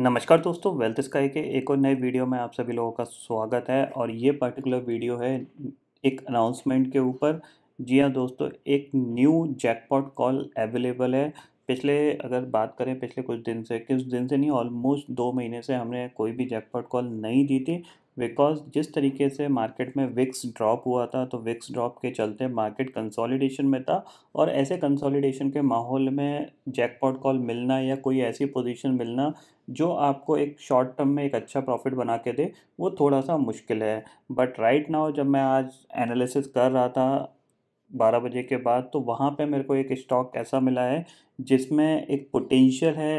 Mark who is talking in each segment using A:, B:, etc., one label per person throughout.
A: नमस्कार दोस्तों wealth sky के एक और नए वीडियो में आप सभी लोगों का स्वागत है और ये पर्टिकुलर वीडियो है एक अनाउंसमेंट के ऊपर जी हाँ दोस्तों एक न्यू जैकपॉट कॉल अवेलेबल है पिछले अगर बात करें पिछले कुछ दिन से किस दिन से नहीं ऑलमोस्ट दो महीने से हमने कोई भी जैकपॉट कॉल नहीं दी थी बिकॉज जिस तरीके से मार्केट में विक्स ड्रॉप हुआ था तो विक्स ड्रॉप के चलते मार्केट कंसोलिडेशन में था और ऐसे कंसोलिडेशन के माहौल में जैकपॉट कॉल मिलना या कोई ऐसी पोजीशन मिलना जो आपको एक शॉर्ट टर्म में एक अच्छा प्रॉफिट बना के दे वो थोड़ा सा मुश्किल है बट राइट नाउ जब मैं आज एनालिसिस कर रहा था बारह बजे के बाद तो वहाँ पे मेरे को एक स्टॉक ऐसा मिला है जिसमें एक पोटेंशियल है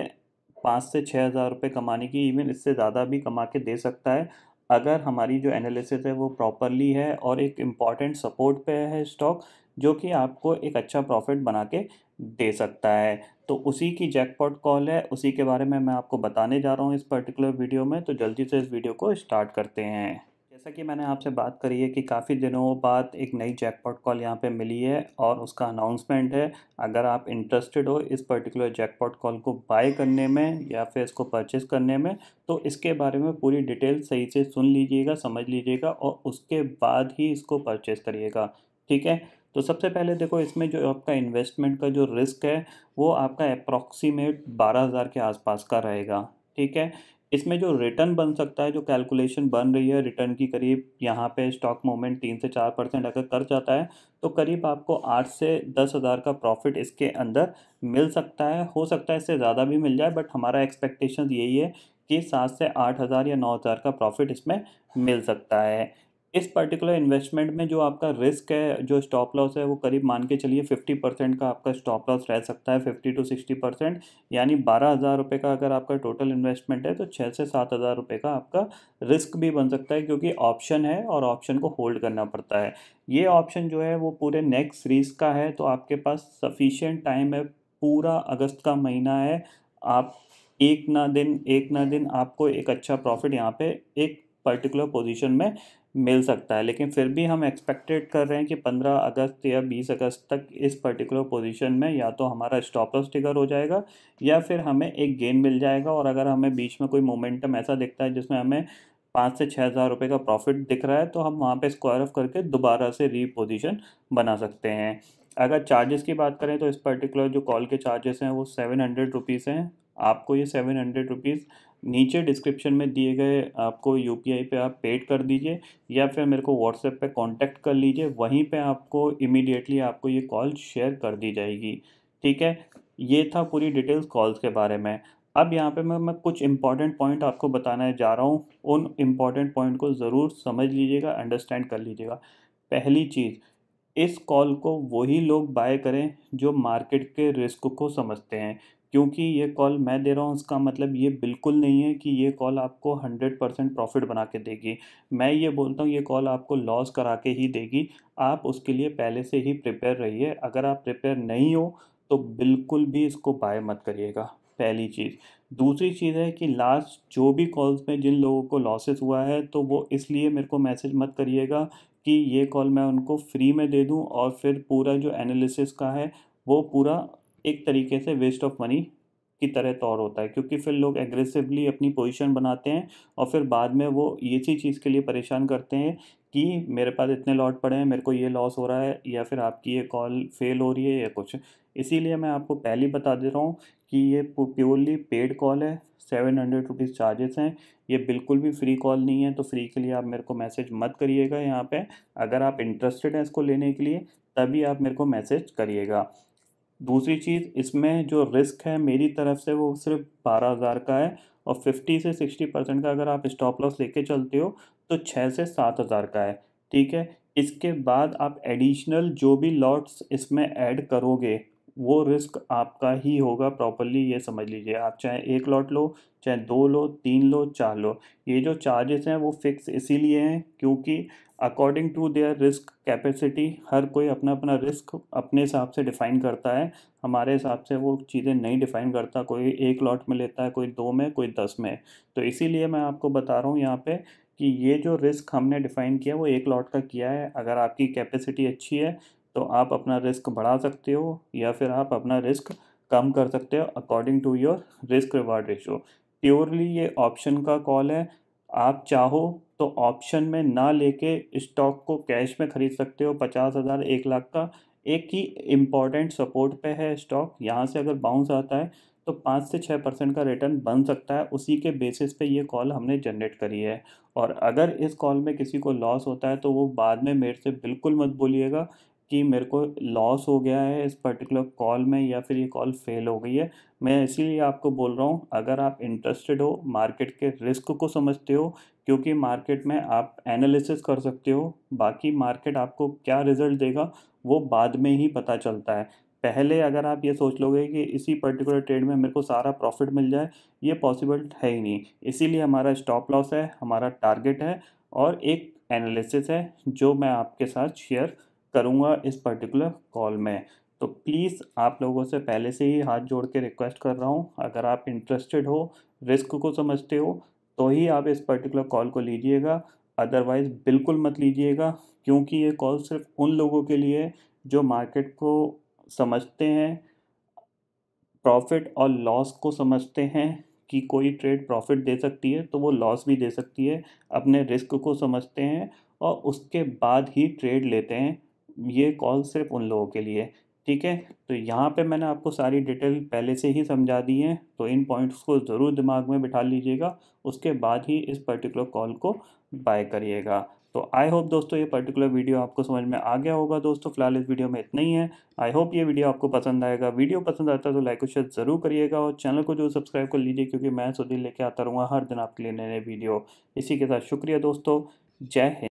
A: पाँच से छः हज़ार रुपये कमाने की इवन इससे ज़्यादा भी कमा के दे सकता है अगर हमारी जो एनालिसिस है वो प्रॉपरली है और एक इम्पॉर्टेंट सपोर्ट पे है स्टॉक जो कि आपको एक अच्छा प्रॉफिट बना के दे सकता है तो उसी की जैकपॉट कॉल है उसी के बारे में मैं आपको बताने जा रहा हूँ इस पर्टिकुलर वीडियो में तो जल्दी से इस वीडियो को स्टार्ट करते हैं जैसा कि मैंने आपसे बात करी है कि काफ़ी दिनों बाद एक नई जैकपॉट कॉल यहाँ पे मिली है और उसका अनाउंसमेंट है अगर आप इंटरेस्टेड हो इस पर्टिकुलर जैकपॉट कॉल को बाय करने में या फिर इसको परचेस करने में तो इसके बारे में पूरी डिटेल सही से सुन लीजिएगा समझ लीजिएगा और उसके बाद ही इसको परचेस करिएगा ठीक है तो सबसे पहले देखो इसमें जो आपका इन्वेस्टमेंट का जो रिस्क है वो आपका अप्रॉक्सीमेट बारह हज़ार के आसपास का रहेगा ठीक है इसमें जो रिटर्न बन सकता है जो कैलकुलेशन बन रही है रिटर्न की करीब यहाँ पे स्टॉक मूवमेंट तीन से चार परसेंट अगर कर जाता है तो करीब आपको आठ से दस हज़ार का प्रॉफिट इसके अंदर मिल सकता है हो सकता है इससे ज़्यादा भी मिल जाए बट हमारा एक्सपेक्टेशन यही है कि सात से आठ हज़ार या नौ हज़ार का प्रॉफिट इसमें मिल सकता है इस पर्टिकुलर इन्वेस्टमेंट में जो आपका रिस्क है जो स्टॉप लॉस है वो करीब मान के चलिए फिफ्टी परसेंट का आपका स्टॉप लॉस रह सकता है फिफ्टी टू सिक्सटी परसेंट यानी बारह हज़ार रुपये का अगर आपका टोटल इन्वेस्टमेंट है तो छः से सात हज़ार रुपये का आपका रिस्क भी बन सकता है क्योंकि ऑप्शन है और ऑप्शन को होल्ड करना पड़ता है ये ऑप्शन जो है वो पूरे नेक्स्ट सीरीज का है तो आपके पास सफिशियंट टाइम है पूरा अगस्त का महीना है आप एक ना दिन एक ना दिन आपको एक अच्छा प्रॉफिट यहाँ पे एक पर्टिकुलर पोजीशन में मिल सकता है लेकिन फिर भी हम एक्सपेक्टेड कर रहे हैं कि 15 अगस्त या 20 अगस्त तक इस पर्टिकुलर पोजीशन में या तो हमारा स्टॉप लॉस टिकर हो जाएगा या फिर हमें एक गेन मिल जाएगा और अगर हमें बीच में कोई मोमेंटम ऐसा दिखता है जिसमें हमें पाँच से छः हज़ार रुपये का प्रॉफिट दिख रहा है तो हम वहाँ पे स्क्वायर ऑफ करके दोबारा से रीपोजिशन बना सकते हैं अगर चार्जेस की बात करें तो इस पर्टिकुलर जो कॉल के चार्जेस हैं वो सेवन हंड्रेड रुपीज़ हैं आपको ये सेवन हंड्रेड रुपीज़ नीचे डिस्क्रिप्शन में दिए गए आपको यू पे आप पेड कर दीजिए या फिर मेरे को व्हाट्सएप पे कांटेक्ट कर लीजिए वहीं पे आपको इमीडिएटली आपको ये कॉल शेयर कर दी जाएगी ठीक है ये था पूरी डिटेल्स कॉल्स के बारे में अब यहाँ पे मैं मैं कुछ इंपॉर्टेंट पॉइंट आपको बताने जा रहा हूँ उन इम्पॉर्टेंट पॉइंट को ज़रूर समझ लीजिएगा अंडरस्टैंड कर लीजिएगा पहली चीज़ इस कॉल को वही लोग बाय करें जो मार्केट के रिस्क को समझते हैं क्योंकि ये कॉल मैं दे रहा हूँ उसका मतलब ये बिल्कुल नहीं है कि ये कॉल आपको हंड्रेड परसेंट प्रॉफिट बना के देगी मैं ये बोलता हूँ ये कॉल आपको लॉस करा के ही देगी आप उसके लिए पहले से ही प्रिपेयर रहिए अगर आप प्रिपेयर नहीं हो तो बिल्कुल भी इसको बाय मत करिएगा पहली चीज़ दूसरी चीज़ है कि लास्ट जो भी कॉल्स में जिन लोगों को लॉसेस हुआ है तो वो इसलिए मेरे को मैसेज मत करिएगा कि ये कॉल मैं उनको फ्री में दे दूं और फिर पूरा जो एनालिसिस का है वो पूरा एक तरीके से वेस्ट ऑफ मनी की तरह तौर होता है क्योंकि फिर लोग एग्रेसिवली अपनी पोजीशन बनाते हैं और फिर बाद में वो ये सी चीज़ के लिए परेशान करते हैं कि मेरे पास इतने लॉट पड़े हैं मेरे को ये लॉस हो रहा है या फिर आपकी ये कॉल फेल हो रही है या कुछ इसीलिए मैं आपको पहले बता दे रहा हूँ कि ये प्योरली पेड कॉल है सेवन हंड्रेड रुपीज़ चार्जेस हैं ये बिल्कुल भी फ्री कॉल नहीं है तो फ्री के लिए आप मेरे को मैसेज मत करिएगा यहाँ पे अगर आप इंटरेस्टेड हैं इसको लेने के लिए तभी आप मेरे को मैसेज करिएगा दूसरी चीज़ इसमें जो रिस्क है मेरी तरफ से वो सिर्फ बारह हज़ार का है और फिफ्टी से सिक्सटी परसेंट का अगर आप स्टॉप लॉस लेके चलते हो तो छः से सात हज़ार का है ठीक है इसके बाद आप एडिशनल जो भी लॉट्स इसमें ऐड करोगे वो रिस्क आपका ही होगा प्रॉपरली ये समझ लीजिए आप चाहे एक लॉट लो चाहे दो लो तीन लो चार लो ये जो चार्जेस हैं वो फिक्स इसीलिए हैं क्योंकि according to their risk capacity हर कोई अपना अपना रिस्क अपने हिसाब से डिफ़ाइन करता है हमारे हिसाब से वो चीज़ें नहीं डिफ़ाइन करता कोई एक लॉट में लेता है कोई दो में कोई दस में तो इसीलिए मैं आपको बता रहा हूँ यहाँ पे कि ये जो रिस्क हमने डिफ़ाइन किया वो एक लॉट का किया है अगर आपकी कैपेसिटी अच्छी है तो आप अपना रिस्क बढ़ा सकते हो या फिर आप अपना रिस्क कम कर सकते हो according to your risk reward ratio purely ये ऑप्शन का कॉल है आप चाहो तो ऑप्शन में ना लेके स्टॉक को कैश में ख़रीद सकते हो पचास हज़ार एक लाख का एक ही इम्पॉर्टेंट सपोर्ट पे है स्टॉक यहाँ से अगर बाउंस आता है तो पाँच से छः परसेंट का रिटर्न बन सकता है उसी के बेसिस पे ये कॉल हमने जनरेट करी है और अगर इस कॉल में किसी को लॉस होता है तो वो बाद में मेरे से बिल्कुल मत बोलिएगा कि मेरे को लॉस हो गया है इस पर्टिकुलर कॉल में या फिर ये कॉल फेल हो गई है मैं इसीलिए आपको बोल रहा हूँ अगर आप इंटरेस्टेड हो मार्केट के रिस्क को समझते हो क्योंकि मार्केट में आप एनालिसिस कर सकते हो बाकी मार्केट आपको क्या रिजल्ट देगा वो बाद में ही पता चलता है पहले अगर आप ये सोच लोगे कि इसी पर्टिकुलर ट्रेड में मेरे को सारा प्रॉफिट मिल जाए ये पॉसिबल है ही नहीं इसीलिए हमारा स्टॉप लॉस है हमारा टारगेट है और एक एनालिसिस है जो मैं आपके साथ शेयर करूँगा इस पर्टिकुलर कॉल में तो प्लीज़ आप लोगों से पहले से ही हाथ जोड़ के रिक्वेस्ट कर रहा हूँ अगर आप इंटरेस्टेड हो रिस्क को समझते हो तो ही आप इस पर्टिकुलर कॉल को लीजिएगा अदरवाइज़ बिल्कुल मत लीजिएगा क्योंकि ये कॉल सिर्फ उन लोगों के लिए जो मार्केट को समझते हैं प्रॉफिट और लॉस को समझते हैं कि कोई ट्रेड प्रॉफिट दे सकती है तो वो लॉस भी दे सकती है अपने रिस्क को समझते हैं और उसके बाद ही ट्रेड लेते हैं ये कॉल सिर्फ उन लोगों के लिए ठीक है तो यहाँ पे मैंने आपको सारी डिटेल पहले से ही समझा दी है तो इन पॉइंट्स को ज़रूर दिमाग में बिठा लीजिएगा उसके बाद ही इस पर्टिकुलर कॉल को बाय करिएगा तो आई होप दोस्तों ये पर्टिकुलर वीडियो आपको समझ में आ गया होगा दोस्तों फिलहाल इस वीडियो में इतना ही है आई होप ये वीडियो आपको पसंद आएगा वीडियो पसंद आता है तो लाइक और शेयर ज़रूर करिएगा और चैनल को जो सब्सक्राइब कर लीजिए क्योंकि मैं सुधीर लेके आता रहूँगा हर दिन आपके लिए नए नए वीडियो इसी के साथ शुक्रिया दोस्तों जय हिंद